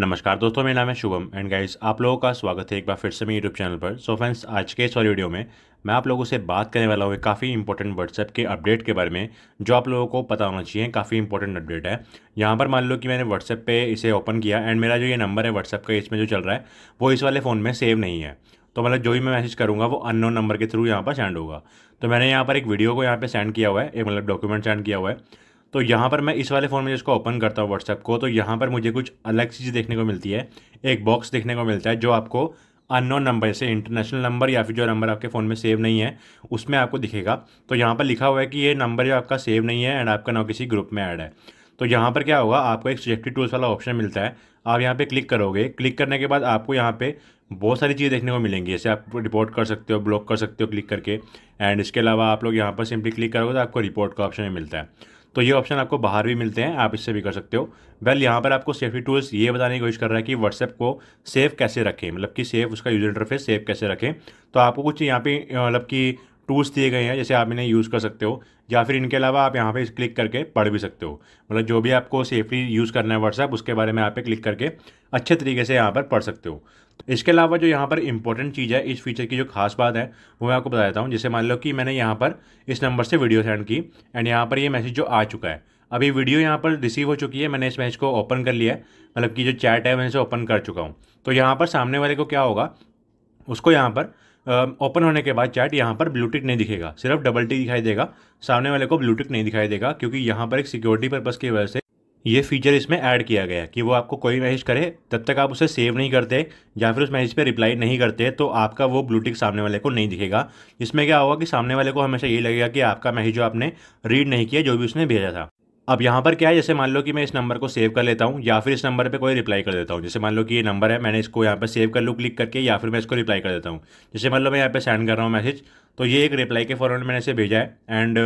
नमस्कार दोस्तों मेरा नाम है शुभम एंड गाइस आप लोगों का स्वागत है एक बार फिर से मेरे यूट्यूब चैनल पर सो so फ्रेंड्स आज के इस वाली वीडियो में मैं आप लोगों से बात करने वाला हूँ काफ़ी इंपॉर्टेंट व्हाट्सएप के अपडेट के बारे में जो आप लोगों को पता होना चाहिए काफ़ी इंपॉर्टेंट अपडेट है यहाँ पर मान लो कि मैंने व्हाट्सएप पर इसे ओपन किया एंड मेरा जो ये नंबर है व्हाट्सएप का इसमें जो चल रहा है वो इस वाले फ़ोन में सेव नहीं है तो मतलब जो भी मैं मैसेज करूँगा वो अननोन नंबर के थ्रू यहाँ पर सेंड होगा तो मैंने यहाँ पर एक वीडियो को यहाँ पर सेंड किया हुआ है एक मतलब डॉक्यूमेंट सेंड किया हुआ है तो यहाँ पर मैं इस वाले फ़ोन में जिसको ओपन करता हूँ व्हाट्सएप को तो यहाँ पर मुझे कुछ अलग चीज़ देखने को मिलती है एक बॉक्स देखने को मिलता है जो आपको अननोन नंबर से इंटरनेशनल नंबर या फिर जो नंबर आपके फ़ोन में सेव नहीं है उसमें आपको दिखेगा तो यहाँ पर लिखा हुआ है कि ये नंबर जो आपका सेव नहीं है एंड आपका ना किसी ग्रुप में ऐड है तो यहाँ पर क्या होगा आपको एक सेफ्टी टूल्स वाला ऑप्शन मिलता है आप यहाँ पे क्लिक करोगे क्लिक करने के बाद आपको यहाँ पे बहुत सारी चीज़ें देखने को मिलेंगी जैसे आप रिपोर्ट कर सकते हो ब्लॉक कर सकते हो क्लिक करके एंड इसके अलावा आप लोग यहाँ पर सिंपली क्लिक करोगे तो आपको रिपोर्ट का ऑप्शन मिलता है तो ये ऑप्शन आपको बाहर भी मिलते हैं आप इससे भी कर सकते हो वेल well, यहाँ पर आपको सेफ्टी टूल्स ये बताने की कोशिश कर रहा है कि व्हाट्सएप को सेफ कैसे रखें मतलब कि सेफ उसका यूजर इंटरफेस सेफ कैसे रखें तो आपको कुछ यहाँ पे मतलब कि टूल्स दिए गए हैं जैसे आप इन्हें यूज़ कर सकते हो या फिर इनके अलावा आप यहाँ पे क्लिक करके पढ़ भी सकते हो मतलब जो भी आपको सेफली यूज़ करना है व्हाट्सएप उसके बारे में यहाँ पे क्लिक करके अच्छे तरीके से यहाँ पर पढ़ सकते हो तो इसके अलावा जो यहाँ पर इंपॉर्टेंट चीज़ है इस फीचर की जो खास बात है वो मैं आपको बता देता हूँ जैसे मान लो कि मैंने यहाँ पर इस नंबर से वीडियो सेंड की एंड यहाँ पर ये यह मैसेज जो आ चुका है अभी वीडियो यहाँ पर रिसीव हो चुकी है मैंने इस मैसेज को ओपन कर लिया है मतलब कि जो चैट है मैं इसे ओपन कर चुका हूँ तो यहाँ पर सामने वाले को क्या होगा उसको यहाँ पर ओपन होने के बाद चैट यहाँ पर ब्लूटिक नहीं दिखेगा सिर्फ डबल टी दिखाई देगा सामने वाले को ब्लूटिक नहीं दिखाई देगा क्योंकि यहाँ पर एक सिक्योरिटी पर्पज़ की वजह से ये फीचर इसमें ऐड किया गया कि वो आपको कोई मैसेज करे तब तक आप उसे सेव नहीं करते या फिर उस मैसेज पे रिप्लाई नहीं करते तो आपका वो ब्लूटिक सामने वाले को नहीं दिखेगा इसमें क्या होगा कि सामने वाले को हमेशा यही लगेगा कि आपका मैसेज जो आपने रीड नहीं किया जो भी उसने भेजा था अब यहाँ पर क्या है जैसे मान लो कि मैं इस नंबर को सेव कर लेता हूँ या फिर इस नंबर पे कोई रिप्लाई कर देता हूँ जैसे मान लो कि ये नंबर है मैंने इसको यहाँ पर सेव कर लूँ क्लिक करके या फिर मैं इसको रिप्लाई कर देता हूँ जैसे मान लो मैं यहाँ पे सेंड कर रहा हूँ मैसेज तो ये एक रिप्लाई के फॉरवर्ड मैंने इसे भेजा है एंड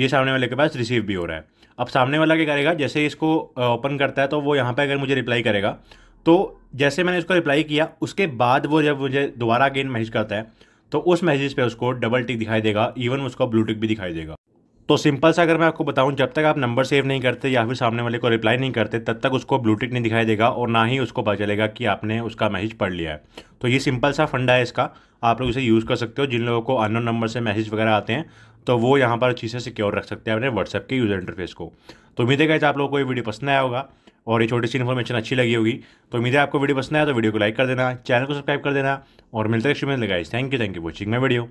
ये सामने वाले के पास रिसीव भी हो रहा है अब सामने वाला क्या करेगा जैसे इसको ओपन करता है तो वो यहाँ पर अगर मुझे रिप्लाई करेगा तो जैसे मैंने इसको रिप्लाई किया उसके बाद वो जब मुझे दोबारा अगेन मैसेज करता है तो उस मैसेज पे उसको डबल टिक दिखाई देगा इवन उसको ब्लू टिक भी दिखाई देगा तो सिंपल सा अगर मैं आपको बताऊं जब तक आप नंबर सेव नहीं करते या फिर सामने वाले को रिप्लाई नहीं करते तब तक उसको ब्लूटिक नहीं दिखाई देगा और ना ही उसको पता चलेगा कि आपने उसका मैसेज पढ़ लिया है तो ये सिंपल सा फंडा है इसका आप लोग इसे यूज़ कर सकते हो जिन लोगों को अन नंबर से मैसेज वगैरह आते हैं तो वो यहाँ पर अच्छी से सिक्योर रख सकते हैं अपने व्हाट्सएप के यूज़र इंटरफेस को तो उम्मीद है आप लोगों को ये वीडियो पसंद आया होगा और ये छोटी सी इन्फॉर्मेशन अच्छी लगी होगी तो उम्मीद है आपको वीडियो पसंद आया तो वीडियो को लाइक कर देना चैनल को सब्सक्राइब कर देना और मिलते हैं guys thank you thank you watching my video